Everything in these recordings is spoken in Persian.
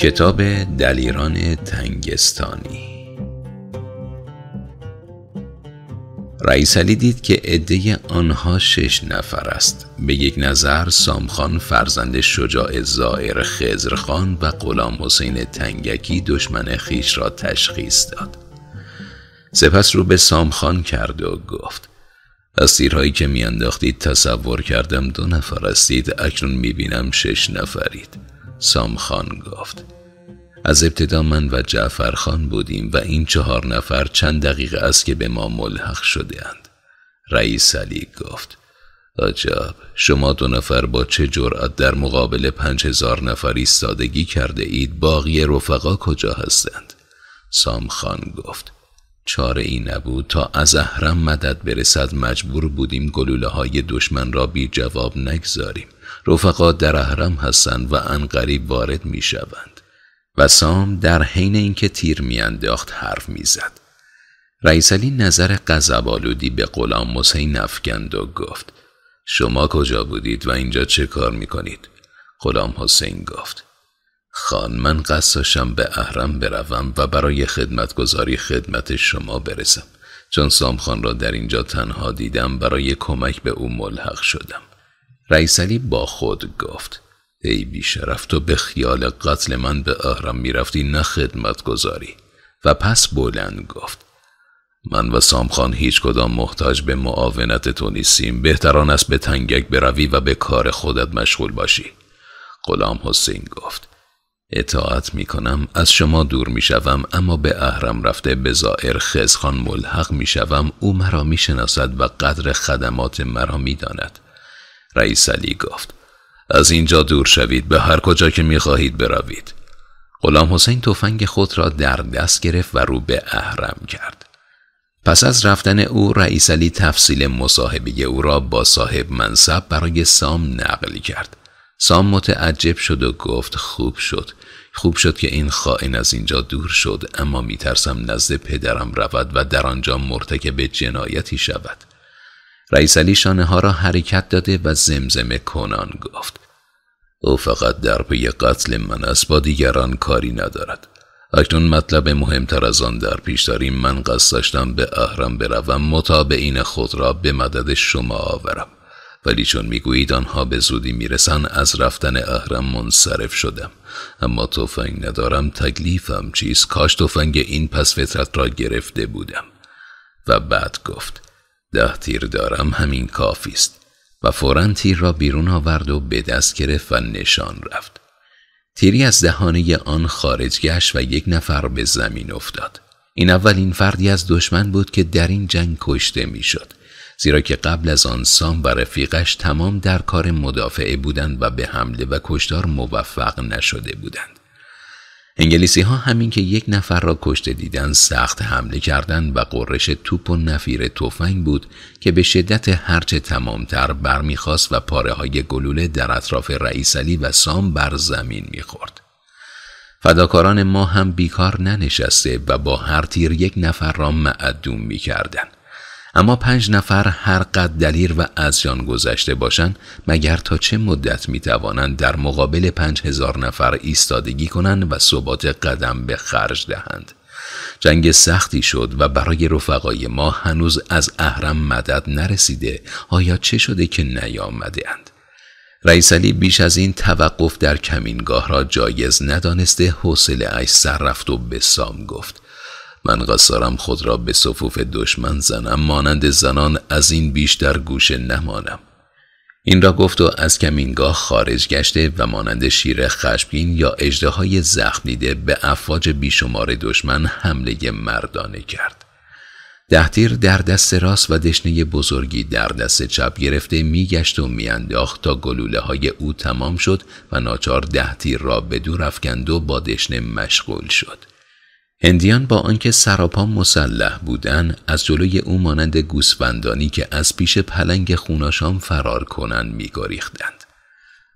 کتاب دلیران تنگستانی رئیس علی دید که عده آنها شش نفر است به یک نظر سامخان فرزند شجاع زائر خزرخان و غلام حسین تنگکی دشمن خیش را تشخیص داد سپس رو به سامخان کرد و گفت از تیرهایی که میانداختید تصور کردم دو نفر هستید اکنون میبینم شش نفرید خان گفت از ابتدا من و جعفر خان بودیم و این چهار نفر چند دقیقه است که به ما ملحق شده اند. رئیس علی گفت آجاب شما دو نفر با چه جرأت در مقابل پنج هزار نفر ایستادگی کرده اید باقی رفقا کجا هستند سام خان گفت چاره ای نبود تا از اهرم مدد برسد مجبور بودیم گلوله های دشمن را بی جواب نگذاریم رفقا در احرم هستند و غریب وارد می شوند و سام در حین اینکه تیر انداخت حرف رئیس علی نظر غضبآلودی به غلام حسین افکند و گفت شما کجا بودید و اینجا چه کار کنید؟ غلام حسین گفت خان من قصد به اهرم بروم و برای خدمتگذاری خدمت شما برسم چون خان را در اینجا تنها دیدم برای کمک به او ملحق شدم رئیس علی با خود گفت ای بیشرف تو به خیال قتل من به اهرم میرفتی نه خدمت گذاری و پس بلند گفت من و سامخان هیچ کدام محتاج به معاونت تو نیستیم بهتران است به تنگک بروی و به کار خودت مشغول باشی غلام حسین گفت اطاعت می کنم از شما دور می شوم اما به اهرم رفته به زائر خزخان ملحق می شوم او مرا می شناسد و قدر خدمات مرا می داند رئیس علی گفت از اینجا دور شوید به هر کجا که خواهید بروید غلام حسین تفنگ خود را در دست گرفت و رو به اهرم کرد پس از رفتن او رئیس علی تفصیل مصاحبه او را با صاحب منصب برای سام نقل کرد سام متعجب شد و گفت خوب شد خوب شد که این خائن از اینجا دور شد اما میترسم نزد پدرم رود و در آنجا مرتکب جنایتی شود رئیس علی شانه ها را حرکت داده و زمزمه کنان گفت او فقط در پی قتل من است با دیگران کاری ندارد اکنون مطلب مهمتر از آن در پیش داریم من قصد داشتم به اهرم بروم متابعین خود را به مدد شما آورم ولی چون میگویید آنها به زودی میرسن از رفتن اهرم منصرف شدم اما تفنگ ندارم تکلیفم چیز کاش تفنگ این پس فطرت را گرفته بودم و بعد گفت ده تیر دارم همین کافی است و فورا تیر را بیرون آورد و به دست گرفت و نشان رفت تیری از دهانه آن خارج گشت و یک نفر به زمین افتاد این اولین فردی از دشمن بود که در این جنگ کشته میشد زیرا که قبل از آن سام و رفیقش تمام در کار مدافعه بودند و به حمله و کشتار موفق نشده بودند انگلیسی ها همین که یک نفر را کشته دیدن سخت حمله کردن و قررش توپ و نفیر تفنگ بود که به شدت هرچه تمامتر برمیخواست و پاره های گلوله در اطراف علی و سام بر زمین میخورد. فداکاران ما هم بیکار ننشسته و با هر تیر یک نفر را معدوم میکردند. اما پنج نفر هر قد دلیر و از جان گذشته باشند مگر تا چه مدت می توانند در مقابل پنج هزار نفر ایستادگی کنند و ثبات قدم به خرج دهند جنگ سختی شد و برای رفقای ما هنوز از اهرم مدد نرسیده آیا چه شده که نیامده اند؟ رئیس علی بیش از این توقف در کمینگاه را جایز ندانسته حوصله اش سر رفت و به سام گفت من قصارم خود را به صفوف دشمن زنم مانند زنان از این بیشتر گوشه نمانم این را گفت و از کمینگاه خارج گشته و مانند شیر خشمگین یا اجده های زخمیده به افواج بیشمار دشمن حمله مردانه کرد. دهتیر در دست راست و دشنه بزرگی در دست چپ گرفته میگشت و میانداخت تا گلوله های او تمام شد و ناچار دهتیر را به دور افکند و با دشنه مشغول شد. هندیان با آنکه سراپا مسلح بودن از جلوی او مانند گوسفندانی که از پیش پلنگ خوناشان فرار کنند میگریختند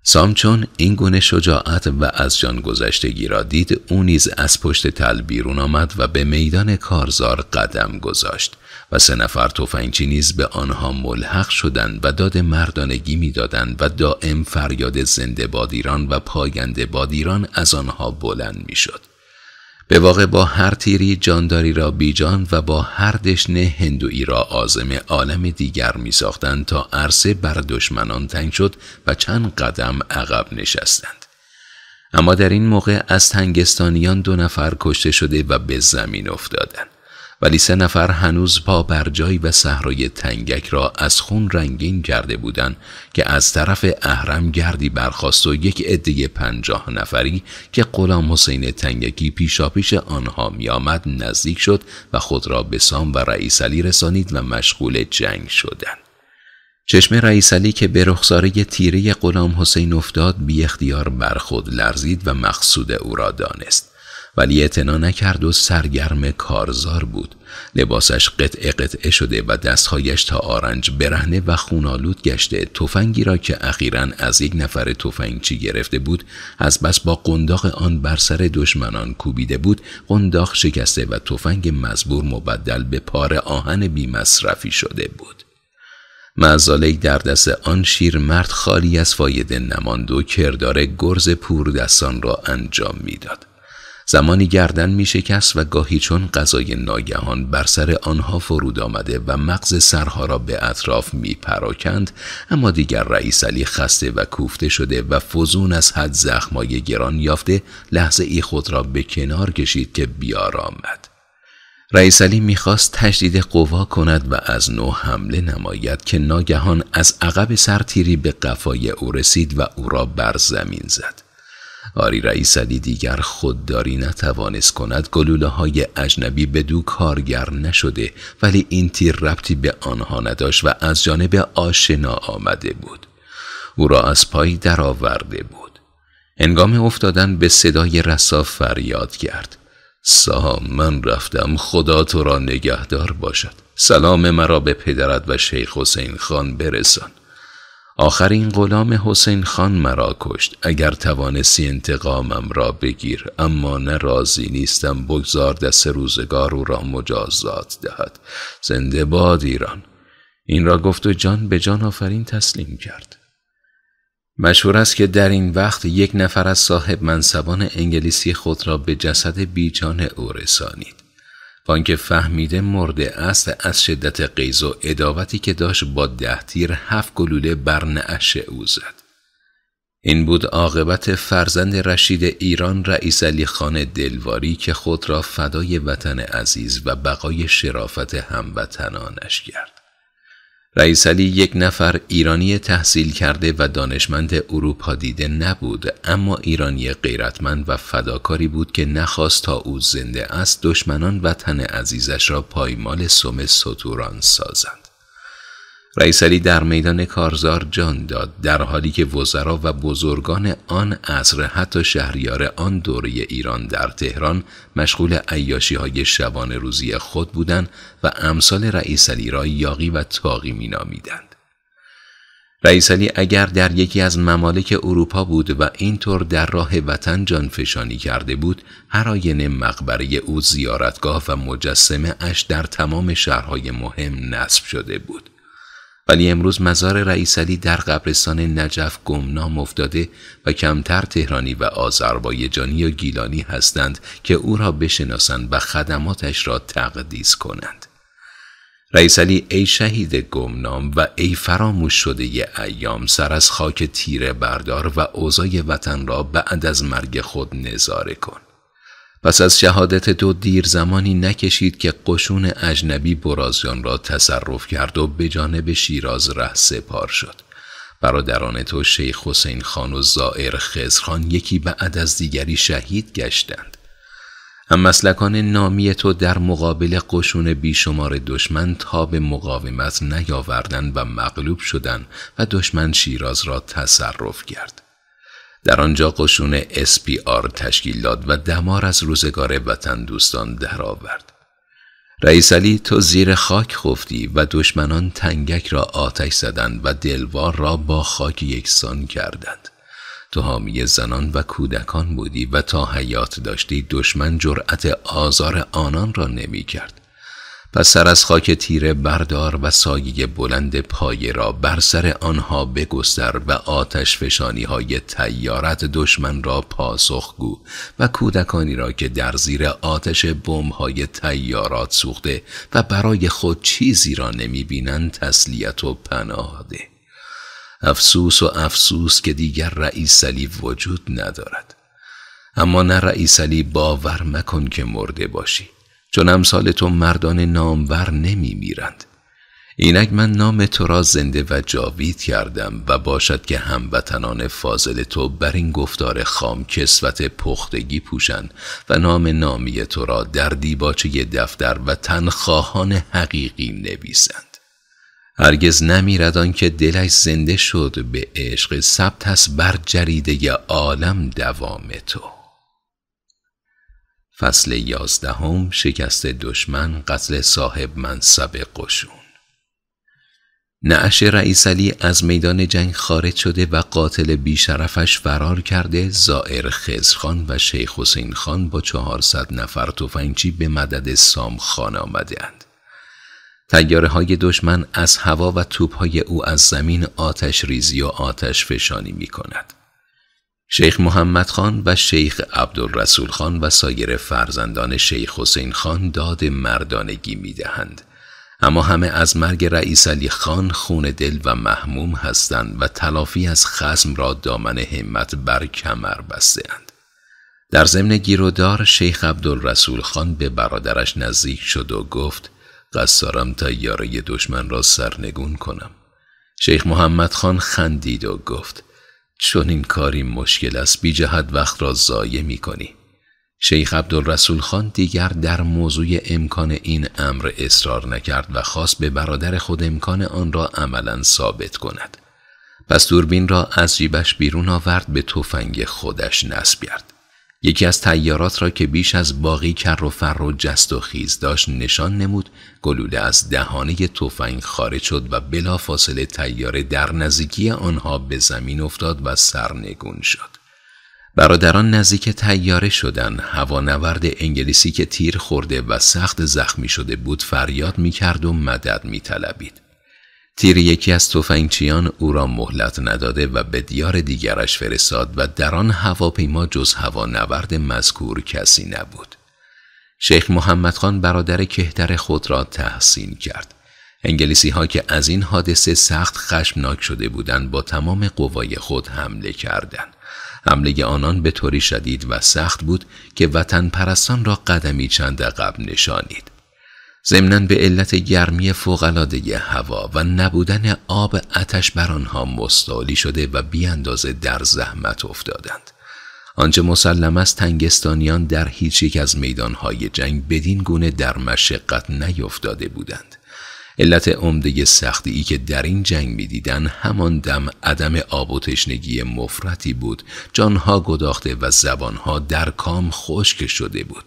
سامچون این گونه شجاعت و از جان گذشتگی را دید او نیز از پشت تل بیرون آمد و به میدان کارزار قدم گذاشت و سه نفر تفنگچی نیز به آنها ملحق شدند و داد مردانگی میدادند و دائم فریاد زنده بادیران و پاینده بادیران از آنها بلند میشد به واقع با هر تیری جانداری را بیجان و با هر دشنه هندویی را آزم عالم دیگر می ساختند تا عرصه بر دشمنان تنگ شد و چند قدم عقب نشستند. اما در این موقع از تنگستانیان دو نفر کشته شده و به زمین افتادند. ولی سه نفر هنوز پا بر جای و صحرای تنگک را از خون رنگین کرده بودند که از طرف اهرم گردی برخواست و یک عده پنجاه نفری که غلام حسین تنگکی پیشاپیش آنها میآمد نزدیک شد و خود را به سام و رئیس علی رسانید و مشغول جنگ شدند چشم رئیس علی که به رخساره تیره غلام حسین افتاد بی اختیار بر خود لرزید و مقصود او را دانست ولی اعتنا نکرد و سرگرم کارزار بود لباسش قطع قطعه شده و دستهایش تا آرنج برهنه و خونالود گشته تفنگی را که اخیرا از یک نفر تفنگچی گرفته بود از بس با قنداق آن بر سر دشمنان کوبیده بود قنداق شکسته و تفنگ مزبور مبدل به پاره آهن بیمصرفی شده بود مزاله در دست آن شیر مرد خالی از فایده نماند و کردار گرز پور دستان را انجام میداد. زمانی گردن می شکست و گاهی چون غذای ناگهان بر سر آنها فرود آمده و مغز سرها را به اطراف می پراکند اما دیگر رئیس علی خسته و کوفته شده و فزون از حد زخمای گران یافته لحظه ای خود را به کنار کشید که بیار آمد رئیس علی میخواست تشدید قوا کند و از نو حمله نماید که ناگهان از عقب سرتیری به قفای او رسید و او را بر زمین زد آری رئیس علی دیگر خودداری نتوانست کند گلوله های اجنبی به دو کارگر نشده ولی این تیر ربطی به آنها نداشت و از جانب آشنا آمده بود او را از پای درآورده بود انگام افتادن به صدای رسا فریاد کرد سام من رفتم خدا تو را نگهدار باشد سلام مرا به پدرت و شیخ حسین خان برسان آخرین غلام حسین خان مرا کشت اگر توانستی انتقامم را بگیر اما نه راضی نیستم بگذار دست روزگار او را مجازات دهد زنده باد ایران این را گفت و جان به جان آفرین تسلیم کرد مشهور است که در این وقت یک نفر از صاحب منصبان انگلیسی خود را به جسد بیجان او رسانید تا اینکه فهمیده مرده است از شدت قیز و اداوتی که داشت با ده تیر هفت گلوله بر نعش او زد این بود عاقبت فرزند رشید ایران رئیس علی خان دلواری که خود را فدای وطن عزیز و بقای شرافت هموطنانش کرد رئیس علی یک نفر ایرانی تحصیل کرده و دانشمند اروپا دیده نبود اما ایرانی غیرتمند و فداکاری بود که نخواست تا او زنده است دشمنان وطن عزیزش را پایمال سم سطوران سازند رئیس علی در میدان کارزار جان داد در حالی که وزرا و بزرگان آن عصر حتی شهریار آن دوره ایران در تهران مشغول عیاشی های شبان روزی خود بودند و امثال رئیس علی را یاقی و تاقی رئیس علی اگر در یکی از ممالک اروپا بود و اینطور در راه وطن فشانی کرده بود هر آینه مقبره او زیارتگاه و مجسمه اش در تمام شهرهای مهم نصب شده بود ولی امروز مزار علی در قبرستان نجف گمنام افتاده و کمتر تهرانی و آذربایجانی یا گیلانی هستند که او را بشناسند و خدماتش را تقدیس کنند علی ای شهید گمنام و ای فراموش شده ی ایام سر از خاک تیره بردار و اوضای وطن را بعد از مرگ خود نظاره کن پس از شهادت دو دیر زمانی نکشید که قشون اجنبی برازیان را تصرف کرد و به جانب شیراز ره سپار شد. برادران تو شیخ حسین خان و زائر خزرخان یکی بعد از دیگری شهید گشتند. هم مسلکان نامی تو در مقابل قشون بیشمار دشمن تا به مقاومت نیاوردند و مغلوب شدند و دشمن شیراز را تصرف کرد. در آنجا قشون SPR تشکیل داد و دمار از روزگار وطن دوستان درآورد. رئیس علی تو زیر خاک خفتی و دشمنان تنگک را آتش زدند و دلوار را با خاک یکسان کردند. تو حامی زنان و کودکان بودی و تا حیات داشتی دشمن جرأت آزار آنان را نمی کرد. پس سر از خاک تیره بردار و سایه بلند پایه را بر سر آنها بگستر و آتش فشانی های تیارت دشمن را پاسخ گو و کودکانی را که در زیر آتش بوم های تیارات سوخته و برای خود چیزی را نمی بینن تسلیت و پناه ده. افسوس و افسوس که دیگر رئیس علی وجود ندارد. اما نه رئیس علی باور مکن که مرده باشی چون امثال تو مردان نامور نمی میرند اینک من نام تو را زنده و جاوید کردم و باشد که هموطنان فاضل تو بر این گفتار خام کسوت پختگی پوشند و نام نامی تو را در دیباچه دفتر و تنخواهان حقیقی نویسند هرگز نمیرد که دلش زنده شد به عشق ثبت است بر جریده عالم دوام تو فصل یازدهم شکست دشمن قتل صاحب منصب قشون نعش رئیس علی از میدان جنگ خارج شده و قاتل بیشرفش فرار کرده زائر خزرخان و شیخ حسین خان با چهارصد نفر تفنگچی به مدد سام خان اند تیاره های دشمن از هوا و توپ های او از زمین آتش ریزی و آتش فشانی می کند. شیخ محمد خان و شیخ عبدالرسول خان و سایر فرزندان شیخ حسین خان داد مردانگی می دهند. اما همه از مرگ رئیس علی خان خون دل و محموم هستند و تلافی از خزم را دامن همت بر کمر بستهاند. در ضمن گیرودار شیخ عبدالرسول خان به برادرش نزدیک شد و گفت قصارم دارم تا یاره دشمن را سرنگون کنم. شیخ محمد خان خندید و گفت چون این کاری مشکل است بی جهت وقت را ضایع می کنی. شیخ عبدالرسول خان دیگر در موضوع امکان این امر اصرار نکرد و خواست به برادر خود امکان آن را عملا ثابت کند. پس دوربین را از جیبش بیرون آورد به تفنگ خودش نصب کرد. یکی از تیارات را که بیش از باقی کر و فر و جست و خیز داشت نشان نمود گلوله از دهانه توفنگ خارج شد و بلا فاصله تیاره در نزدیکی آنها به زمین افتاد و سرنگون شد برادران نزدیک تیاره شدن هوانورد انگلیسی که تیر خورده و سخت زخمی شده بود فریاد می کرد و مدد می تلبید. تیر یکی از تفنگچیان او را مهلت نداده و به دیار دیگرش فرستاد و در آن هواپیما جز نورد مذکور کسی نبود شیخ محمد خان برادر کهتر خود را تحسین کرد انگلیسی ها که از این حادثه سخت خشمناک شده بودند با تمام قوای خود حمله کردند حمله آنان به طوری شدید و سخت بود که وطن پرستان را قدمی چند عقب نشانید ضمنا به علت گرمی فوقالعاده هوا و نبودن آب اتش بر آنها مستالی شده و بیاندازه در زحمت افتادند آنچه مسلم است تنگستانیان در هیچ یک از میدانهای جنگ بدین گونه در مشقت نیفتاده بودند علت عمده سختی ای که در این جنگ میدیدند همان دم عدم آب و تشنگی مفرتی بود جانها گداخته و زبانها در کام خشک شده بود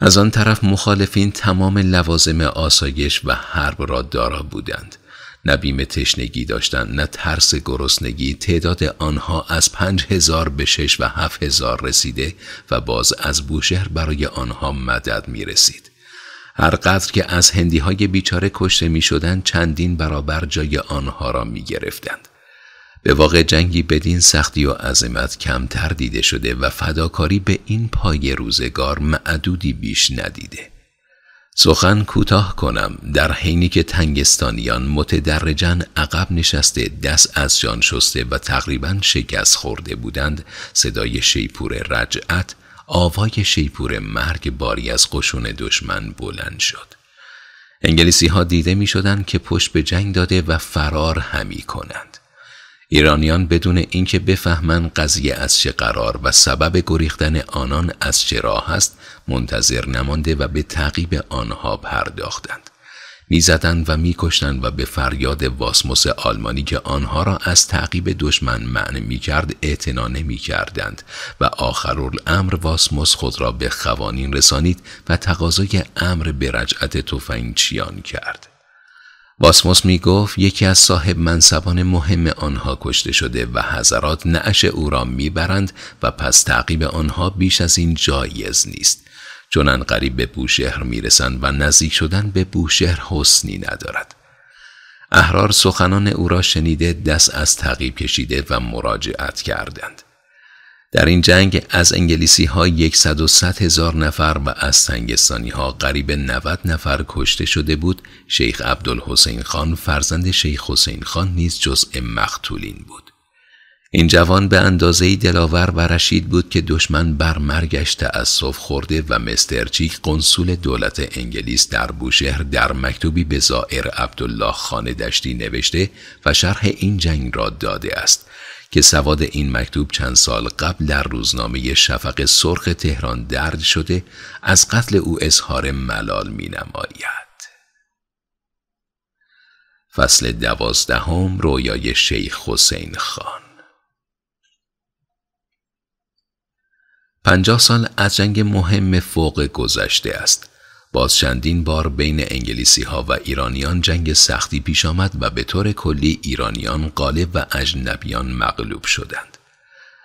از آن طرف مخالفین تمام لوازم آسایش و حرب را دارا بودند نه بیم تشنگی داشتند نه ترس گرسنگی تعداد آنها از پنج هزار به شش و هفت هزار رسیده و باز از بوشهر برای آنها مدد می رسید. هر قدر که از هندی های بیچاره کشته می شدند چندین برابر جای آنها را می گرفتند. به واقع جنگی بدین سختی و عظمت کمتر دیده شده و فداکاری به این پای روزگار معدودی بیش ندیده سخن کوتاه کنم در حینی که تنگستانیان متدرجن عقب نشسته دست از جان شسته و تقریبا شکست خورده بودند صدای شیپور رجعت آوای شیپور مرگ باری از قشون دشمن بلند شد انگلیسی ها دیده می شدن که پشت به جنگ داده و فرار همی کنند ایرانیان بدون اینکه بفهمند قضیه از چه قرار و سبب گریختن آنان از چه راه است منتظر نمانده و به تعقیب آنها پرداختند میزدند و میکشتند و به فریاد واسموس آلمانی که آنها را از تعقیب دشمن معنی میکرد اعتنا نمیکردند و آخر الامر واسموس خود را به خوانین رسانید و تقاضای امر به رجعت تفنگچیان کرد باسموس می گفت یکی از صاحب منصبان مهم آنها کشته شده و حضرات نعش او را میبرند و پس تعقیب آنها بیش از این جایز نیست چون قریب به بوشهر میرسند و نزدیک شدن به بوشهر حسنی ندارد احرار سخنان او را شنیده دست از تعقیب کشیده و مراجعت کردند در این جنگ از انگلیسی ها 100 هزار نفر و از تنگستانی ها قریب 90 نفر کشته شده بود شیخ عبدالحسین خان فرزند شیخ حسین خان نیز جزء مقتولین بود این جوان به اندازه دلاور و رشید بود که دشمن بر مرگش تأسف خورده و مسترچیک قنسول دولت انگلیس در بوشهر در مکتوبی به زائر عبدالله خان دشتی نوشته و شرح این جنگ را داده است که سواد این مکتوب چند سال قبل در روزنامه شفق سرخ تهران درد شده از قتل او اظهار ملال می نماید. فصل دوازدهم رویای شیخ حسین خان پنجاه سال از جنگ مهم فوق گذشته است باز چندین بار بین انگلیسی ها و ایرانیان جنگ سختی پیش آمد و به طور کلی ایرانیان غالب و اجنبیان مغلوب شدند.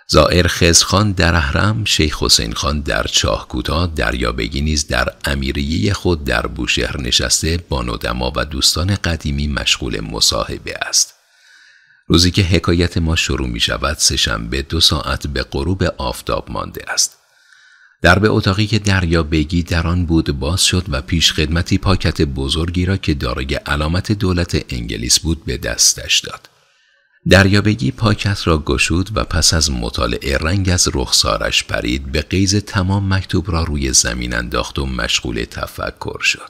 زائر خزخان در احرم، شیخ حسین خان در چاهکوتا، دریابگی نیز در امیریه خود در بوشهر نشسته با ندما و دوستان قدیمی مشغول مصاحبه است. روزی که حکایت ما شروع می شود سهشنبه دو ساعت به غروب آفتاب مانده است. در به اتاقی که دریا بگی در آن بود باز شد و پیش خدمتی پاکت بزرگی را که دارای علامت دولت انگلیس بود به دستش داد. دریا بگی پاکت را گشود و پس از مطالعه رنگ از رخسارش پرید به قیز تمام مکتوب را روی زمین انداخت و مشغول تفکر شد.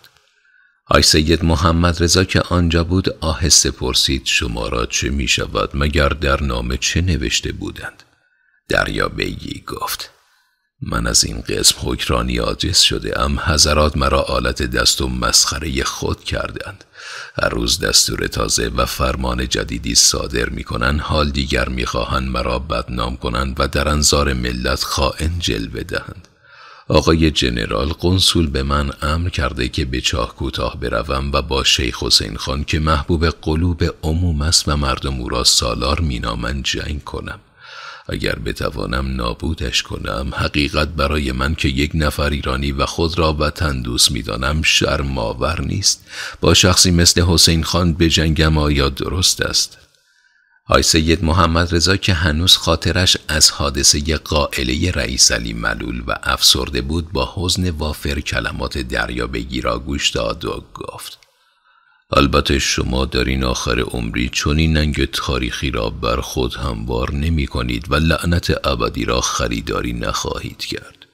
آی سید محمد رضا که آنجا بود آهسته پرسید شما را چه می شود مگر در نامه چه نوشته بودند؟ دریا بگی گفت من از این قسم حکرانی آجس شده ام حضرات مرا آلت دست و مسخره خود کردند هر روز دستور تازه و فرمان جدیدی صادر می کنند حال دیگر می خواهن مرا بدنام کنند و در انظار ملت خائن جلوه دهند آقای جنرال قنسول به من امر کرده که به چاه کوتاه بروم و با شیخ حسین خان که محبوب قلوب عموم است و مردم او را سالار مینامند جنگ کنم اگر بتوانم نابودش کنم حقیقت برای من که یک نفر ایرانی و خود را وطن دوست میدانم شرماور نیست با شخصی مثل حسین خان به جنگم آیا درست است های سید محمد رضا که هنوز خاطرش از حادثه قائله رئیس علی ملول و افسرده بود با حزن وافر کلمات دریا بگیرا گوش داد و گفت البته شما در این آخر عمری چون ننگ تاریخی را بر خود هموار نمی کنید و لعنت ابدی را خریداری نخواهید کرد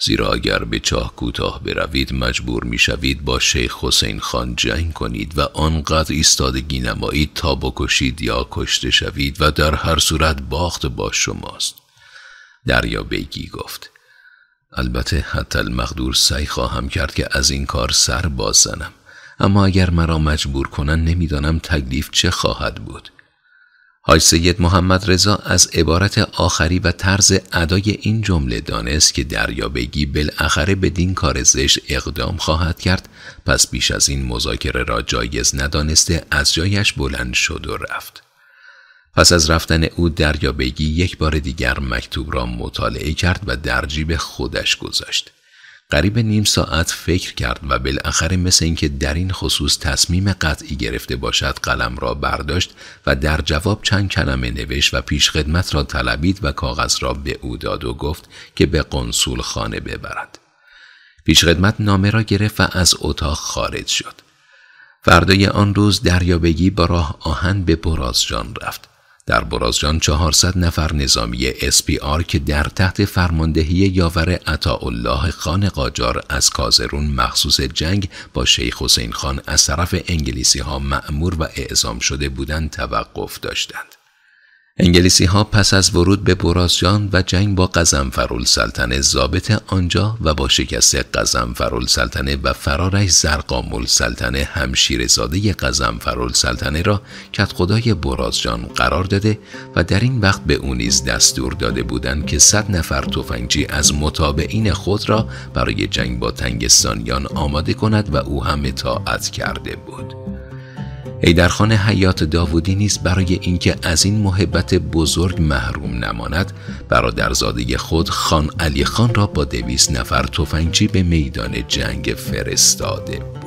زیرا اگر به چاه کوتاه بروید مجبور می شوید با شیخ حسین خان جنگ کنید و آنقدر ایستادگی نمایید تا بکشید یا کشته شوید و در هر صورت باخت با شماست دریا بیگی گفت البته حتی المقدور سعی خواهم کرد که از این کار سر باز زنم اما اگر مرا مجبور کنن نمیدانم تکلیف چه خواهد بود حاج سید محمد رضا از عبارت آخری و طرز ادای این جمله دانست که بگی بالاخره بدین کار زش اقدام خواهد کرد پس بیش از این مذاکره را جایز ندانسته از جایش بلند شد و رفت پس از رفتن او بگی یک بار دیگر مکتوب را مطالعه کرد و در جیب خودش گذاشت قریب نیم ساعت فکر کرد و بالاخره مثل اینکه در این خصوص تصمیم قطعی گرفته باشد قلم را برداشت و در جواب چند کلمه نوشت و پیش خدمت را طلبید و کاغذ را به او داد و گفت که به قنسول خانه ببرد. پیش خدمت نامه را گرفت و از اتاق خارج شد. فردای آن روز دریابگی با راه آهن به برازجان رفت. در برازجان 400 نفر نظامی SPR که در تحت فرماندهی یاور الله خان قاجار از کازرون مخصوص جنگ با شیخ حسین خان از طرف انگلیسی ها معمور و اعزام شده بودند توقف داشتند. انگلیسی ها پس از ورود به برازجان و جنگ با فرول سلطنه زابط آنجا و با شکست فرول سلطنه و فرارش زرقامول سلطنه قزم فرول سلطنه را کت خدای برازجان قرار داده و در این وقت به او نیز دستور داده بودند که صد نفر تفنگچی از متابعین خود را برای جنگ با تنگستانیان آماده کند و او هم اطاعت کرده بود. ایدرخان حیات داوودی نیز برای اینکه از این محبت بزرگ محروم نماند برادرزاده خود خان علی خان را با دویست نفر تفنگچی به میدان جنگ فرستاده